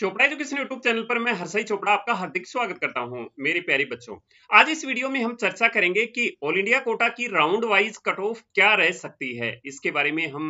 Chopra education YouTube channel पर मैं हर्षई चोपड़ा आपका हार्दिक स्वागत करता हूं मेरे प्यारे बच्चों आज इस वीडियो में हम चर्चा करेंगे कि ऑल इंडिया कोटा की राउंड वाइज कट ऑफ क्या रह सकती है इसके बारे में हम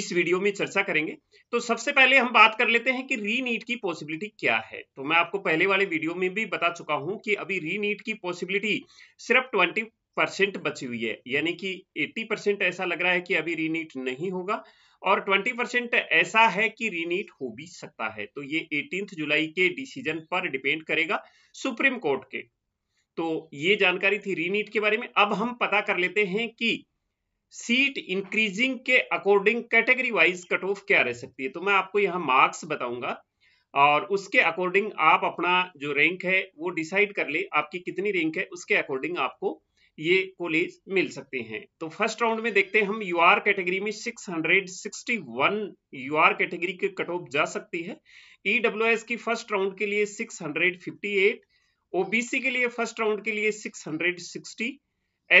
इस वीडियो में चर्चा करेंगे तो सबसे पहले हम बात कर लेते हैं कि रीनीट की पॉसिबिलिटी क्या है तो मैं आपको पहले वाले वीडियो में भी बता चुका हूं कि अभी रीनीट की पॉसिबिलिटी सिर्फ ट्वेंटी परसेंट बची हुई है यानी कि 80 परसेंट ऐसा लग रहा है कि अभी रीनीट नहीं होगा और 20 परसेंट ऐसा है कि रीनीट हो भी सकता है तो ये 18 जुलाई के डिसीजन पर डिपेंड करेगा सुप्रीम कोर्ट के तो ये जानकारी थी रीनीट के बारे में अब हम पता कर लेते हैं कि सीट इंक्रीजिंग के according category wise cut off क्या रह सकती है तो मैं आपको यहाँ मार्क्स बताऊंगा और उसके अकॉर्डिंग आप अपना जो रैंक है वो डिसाइड कर ले आपकी कितनी रैंक है उसके अकॉर्डिंग आपको ये कॉलेज मिल सकते हैं तो फर्स्ट राउंड में देखते हैं हम यू आर कैटेगरी में 661 यू आर कैटेगरी के कट ऑफ जा सकती है ई डब्ल्यू एस की फर्स्ट राउंड के लिए 658 ओबीसी के लिए फर्स्ट राउंड के लिए 660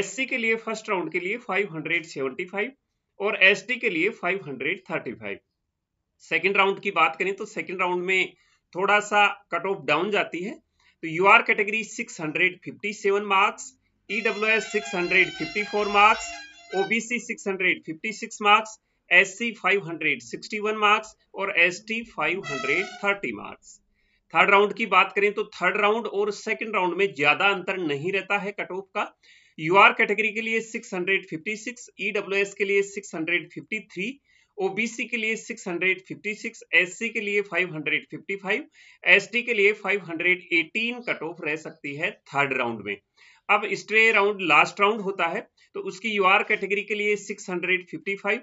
एससी के लिए फर्स्ट राउंड के लिए 575 और एसटी के लिए 535 सेकंड राउंड की बात करें तो सेकेंड राउंड में थोड़ा सा कट ऑफ डाउन जाती है तो U R category six marks EWS 654 marks, OBC 656 marks, SC 561 marks और ST 530 marks. थर्ड राउंड की बात करें तो थर्ड राउंड और सेकंड राउंड में ज्यादा अंतर नहीं रहता है कट ऑफ का यूआर कैटेगरी के लिए 656 ईडब्ल्यूएस e के लिए 653 ओबीसी के लिए 656 एससी के लिए 555 एसटी के लिए 518 कट ऑफ रह सकती है थर्ड राउंड में अब स्ट्रे राउंड लास्ट राउंड होता है तो उसकी यू आर कैटेगरी के लिए 655,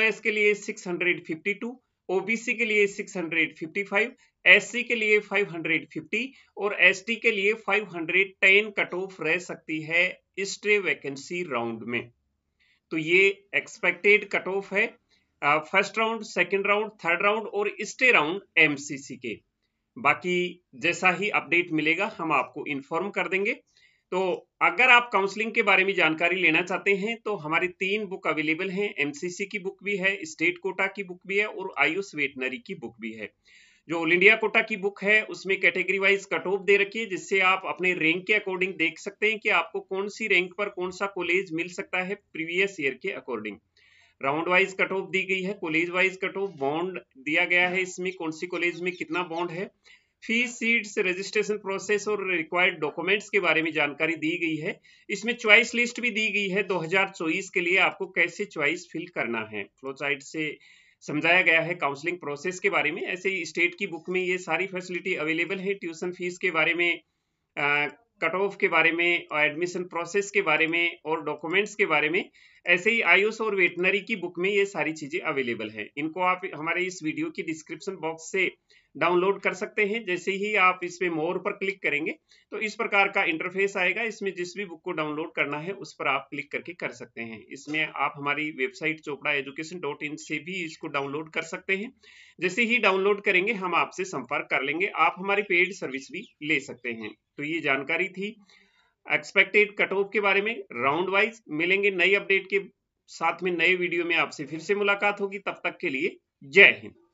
एस e के लिए 652, ओबीसी के लिए 655, एससी के लिए 550 और एसटी के लिए 510 कट ऑफ रह सकती है स्ट्रे वैकेंसी राउंड में तो ये एक्सपेक्टेड कट ऑफ है first round second round third round और स्टे राउंड एमसीसी के बाकी जैसा ही अपडेट मिलेगा हम आपको इन्फॉर्म कर देंगे तो अगर आप काउंसलिंग के बारे में जानकारी लेना चाहते हैं तो हमारी तीन बुक अवेलेबल हैं एमसीसी की बुक भी है स्टेट कोटा की बुक भी है और आयुष वेटनरी की बुक भी है जो ऑल इंडिया कोटा की बुक है उसमें कैटेगरी वाइज कट ऑफ दे रखी है जिससे आप अपने रैंक के अकॉर्डिंग देख सकते हैं कि आपको कौन सी रैंक पर कौन सा कॉलेज मिल सकता है प्रीवियस ईयर के according round wise cut off दी गई है college wise cut off bond दिया गया है इसमें कौन सी कॉलेज में कितना बॉन्ड है फी सीड्स रजिस्ट्रेशन प्रोसेस और रिक्वायर्ड डॉक्यूमेंट्स के बारे में जानकारी दी गई है इसमें च्वाइस लिस्ट भी दी गई है 2024 के लिए आपको कैसे च्वाइस फिल करना है फ्लोसाइड से समझाया गया है काउंसलिंग प्रोसेस के बारे में ऐसे ही स्टेट की बुक में ये सारी फैसिलिटी अवेलेबल है ट्यूशन फीस के बारे में कट ऑफ के बारे में और एडमिशन प्रोसेस के बारे में और डॉक्यूमेंट्स के बारे में ऐसे ही आयुष और वेटनरी की बुक में ये सारी चीज़ें अवेलेबल हैं इनको आप हमारे इस वीडियो की डिस्क्रिप्शन बॉक्स से डाउनलोड कर सकते हैं जैसे ही आप इसमें मोर पर क्लिक करेंगे तो इस प्रकार का इंटरफेस आएगा इसमें जिस भी बुक को डाउनलोड करना है उस पर आप क्लिक करके कर सकते हैं इसमें आप हमारी website Chopra education dot in से भी इसको डाउनलोड कर सकते हैं जैसे ही डाउनलोड करेंगे हम आपसे संपर्क कर लेंगे आप हमारी पेड सर्विस भी ले सकते हैं तो ये जानकारी थी एक्सपेक्टेड कट ऑफ के बारे में राउंड वाइज मिलेंगे नई अपडेट के साथ में नए वीडियो में आपसे फिर से मुलाकात होगी तब तक के लिए जय हिंद